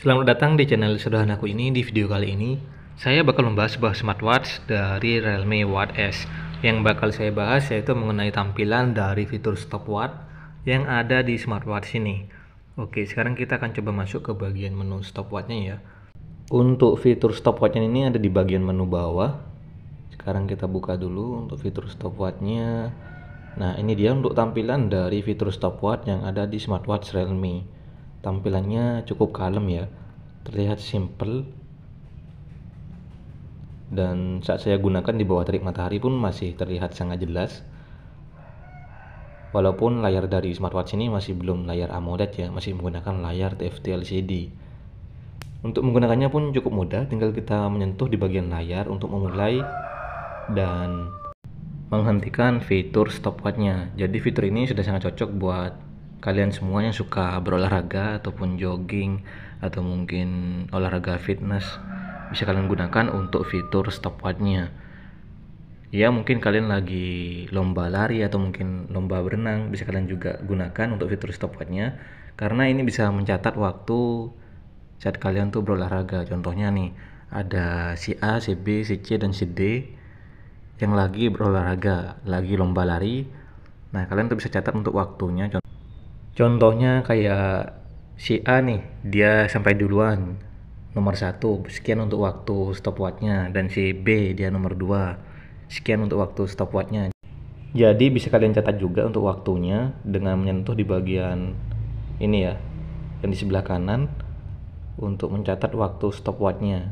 Selamat datang di channel sederhanaku ini. Di video kali ini, saya bakal membahas sebuah smartwatch dari Realme Watch S. Yang bakal saya bahas yaitu mengenai tampilan dari fitur stopwatch yang ada di smartwatch ini. Oke, sekarang kita akan coba masuk ke bagian menu stopwatchnya ya. Untuk fitur stopwatchnya ini ada di bagian menu bawah. Sekarang kita buka dulu untuk fitur stopwatchnya. Nah, ini dia untuk tampilan dari fitur stopwatch yang ada di smartwatch Realme tampilannya cukup kalem ya terlihat simple dan saat saya gunakan di bawah terik matahari pun masih terlihat sangat jelas walaupun layar dari smartwatch ini masih belum layar AMOLED ya masih menggunakan layar TFT LCD untuk menggunakannya pun cukup mudah tinggal kita menyentuh di bagian layar untuk memulai dan menghentikan fitur stopwatchnya jadi fitur ini sudah sangat cocok buat kalian semua yang suka berolahraga ataupun jogging atau mungkin olahraga fitness bisa kalian gunakan untuk fitur stopwatchnya ya mungkin kalian lagi lomba lari atau mungkin lomba berenang bisa kalian juga gunakan untuk fitur stopwatchnya karena ini bisa mencatat waktu saat kalian tuh berolahraga contohnya nih ada si A, si B, si C, dan si D yang lagi berolahraga, lagi lomba lari. Nah, kalian tuh bisa catat untuk waktunya. Contoh Contohnya kayak si A nih, dia sampai duluan nomor satu sekian untuk waktu stopwatchnya dan si B dia nomor dua sekian untuk waktu stopwatchnya jadi bisa kalian catat juga untuk waktunya dengan menyentuh di bagian ini ya yang di sebelah kanan untuk mencatat waktu stopwatchnya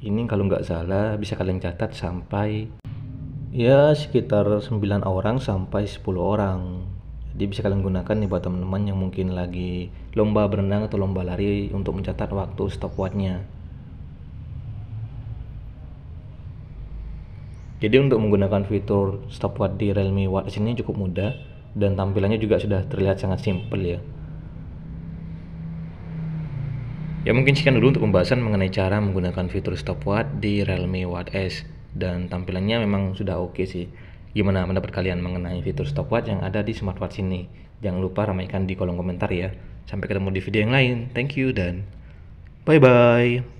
ini kalau nggak salah bisa kalian catat sampai ya sekitar 9 orang sampai 10 orang jadi bisa kalian gunakan nih buat teman-teman yang mungkin lagi lomba berenang atau lomba lari untuk mencatat waktu stopwatchnya jadi untuk menggunakan fitur stopwatch di Realme Watch ini cukup mudah dan tampilannya juga sudah terlihat sangat simple ya Ya mungkin sekian dulu untuk pembahasan mengenai cara menggunakan fitur stopwatch di Realme Watch S dan tampilannya memang sudah oke okay sih. Gimana pendapat kalian mengenai fitur stopwatch yang ada di smartwatch ini? Jangan lupa ramaikan di kolom komentar ya. Sampai ketemu di video yang lain. Thank you dan bye-bye.